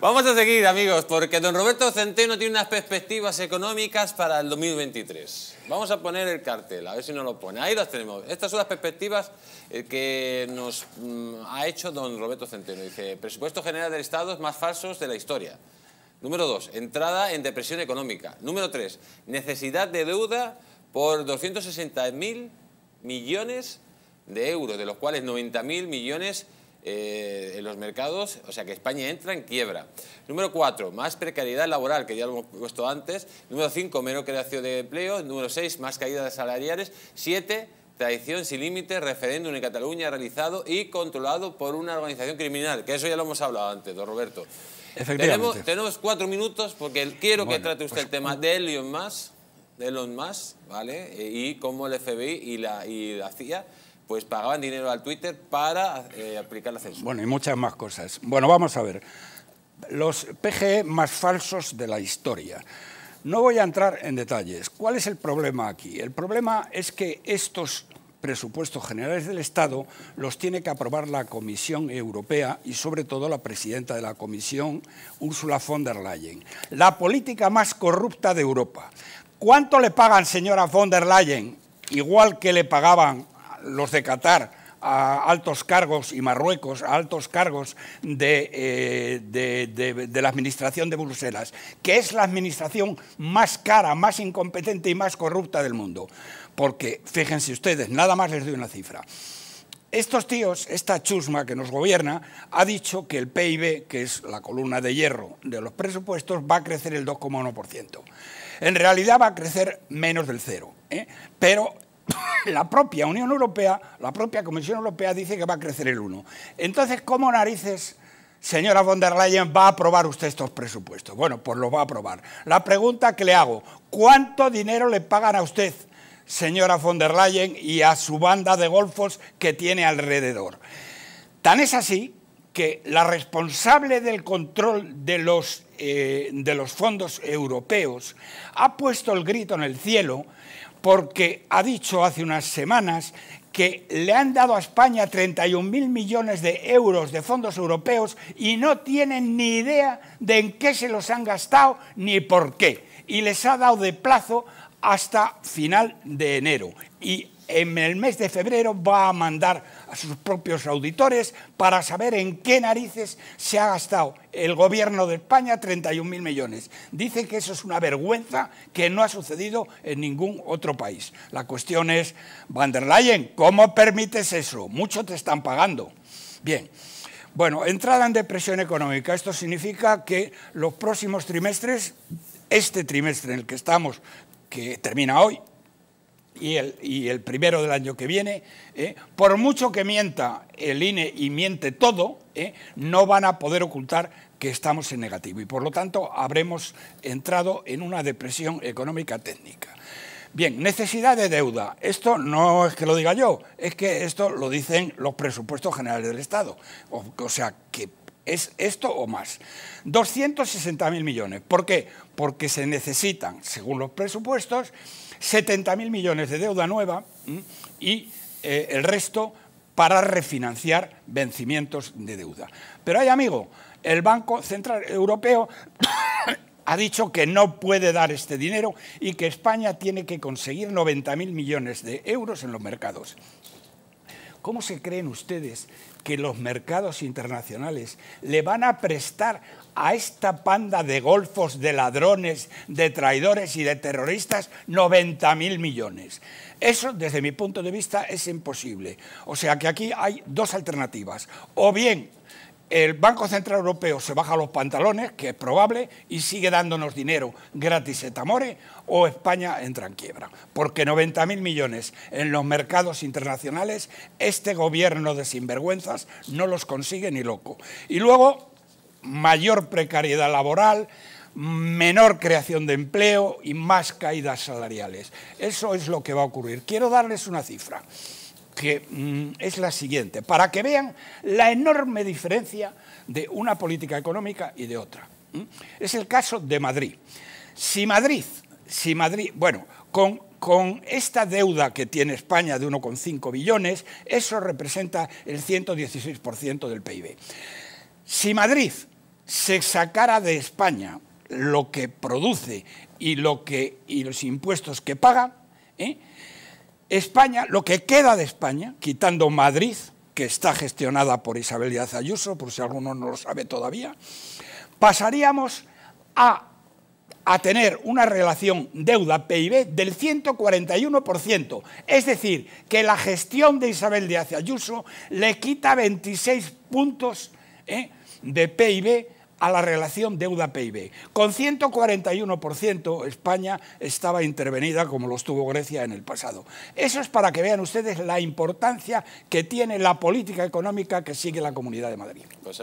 Vamos a seguir, amigos, porque don Roberto Centeno tiene unas perspectivas económicas para el 2023. Vamos a poner el cartel, a ver si no lo pone. Ahí las tenemos. Estas son las perspectivas eh, que nos mm, ha hecho don Roberto Centeno. Dice, presupuesto general del Estado es más falsos de la historia. Número dos, entrada en depresión económica. Número tres, necesidad de deuda por 260.000 millones de euros, de los cuales 90.000 millones eh, en los mercados, o sea que España entra en quiebra. Número 4, más precariedad laboral, que ya lo hemos puesto antes. Número 5, menos creación de empleo. Número 6, más caídas salariales. Siete, traición sin límites, referéndum en Cataluña realizado y controlado por una organización criminal, que eso ya lo hemos hablado antes, don Roberto. Tenemos, cuatro minutos porque quiero que trate usted pues el tema de Elon Musk, ¿vale? Eh, y cómo el FBI y la CIA pues pagaban dinero al Twitter para eh, aplicar la censura. Bueno, y muchas más cosas. Bueno, vamos a ver. Los PGE más falsos de la historia. No voy a entrar en detalles. ¿Cuál es el problema aquí? El problema es que estos presupuestos generales del Estado los tiene que aprobar la Comisión Europea y sobre todo la presidenta de la Comisión, Ursula von der Leyen. La política más corrupta de Europa. ¿Cuánto le pagan, señora von der Leyen? Igual que le pagaban los de Qatar a altos cargos y Marruecos, a altos cargos eh, de, la administración de Bruselas, que es la administración más cara, más incompetente y más corrupta del mundo. Porque, fíjense ustedes, nada más les doy una cifra. Estos tíos, esta chusma que nos gobierna, ha dicho que el PIB, que es la columna de hierro de los presupuestos, va a crecer el 2,1%. En realidad va a crecer menos del cero, ¿eh? pero la propia Unión Europea, la propia Comisión Europea dice que va a crecer el 1. Entonces, ¿cómo narices, señora von der Leyen, va a aprobar usted estos presupuestos? Bueno, pues los va a aprobar. La pregunta que le hago, ¿cuánto dinero le pagan a usted, señora von der Leyen, y a su banda de golfos que tiene alrededor? Tan es así que la responsable del control de los eh, de los fondos europeos, ha puesto el grito en el cielo porque ha dicho hace unas semanas que le han dado a España 31.000 millones de euros de fondos europeos y no tienen ni idea de en qué se los han gastado ni por qué. Y les ha dado de plazo hasta final de enero. Y en el mes de febrero va a mandar a sus propios auditores para saber en qué narices se ha gastado el gobierno de España 31.000 millones. Dicen que eso es una vergüenza que no ha sucedido en ningún otro país. La cuestión es, Van der Leyen, ¿cómo permites eso? Muchos te están pagando. Bien. Bueno, entrada en depresión económica. Esto significa que los próximos trimestres, este trimestre en el que estamos, que termina hoy, y el, y el primero del año que viene, ¿eh? por mucho que mienta el INE y miente todo, ¿eh? no van a poder ocultar que estamos en negativo y por lo tanto habremos entrado en una depresión económica técnica. Bien, necesidad de deuda. Esto no es que lo diga yo, es que esto lo dicen los presupuestos generales del Estado. o sea, que es esto o más. 260.000 millones. ¿Por qué? Porque se necesitan, según los presupuestos, 70.000 millones de deuda nueva y eh, el resto para refinanciar vencimientos de deuda. Pero hay, amigo, el Banco Central Europeo ha dicho que no puede dar este dinero y que España tiene que conseguir 90.000 millones de euros en los mercados. ¿Cómo se creen ustedes que los mercados internacionales le van a prestar a esta panda de golfos, de ladrones, de traidores y de terroristas 90 mil millones? Eso, desde mi punto de vista, es imposible. O sea que aquí hay dos alternativas. O bien el Banco Central Europeo se baja los pantalones, que es probable, y sigue dándonos dinero gratis et amore, o España entra en quiebra. Porque 90.000 millones en los mercados internacionales, este gobierno de sinvergüenzas no los consigue ni loco. Y luego, mayor precariedad laboral, menor creación de empleo y más caídas salariales. Eso es lo que va a ocurrir. Quiero darles una cifra que mm, es la siguiente, para que vean la enorme diferencia de una política económica y de otra. Es el caso de Madrid. Si Madrid, si Madrid, bueno, con, con esta deuda que tiene España de 1,5 billones, eso representa el 116% del PIB. Si Madrid se sacara de España lo que produce y, lo que, y los impuestos que paga, ¿eh? España, lo que queda de España, quitando Madrid, que está gestionada por Isabel Díaz Ayuso, por si alguno no lo sabe todavía, pasaríamos a, a tener una relación deuda-PIB del 141%. Es decir, que la gestión de Isabel Díaz Ayuso le quita 26 puntos ¿eh? de PIB a la relación deuda-PIB. Con 141% España estaba intervenida como lo estuvo Grecia en el pasado. Eso es para que vean ustedes la importancia que tiene la política económica que sigue la Comunidad de Madrid. Pues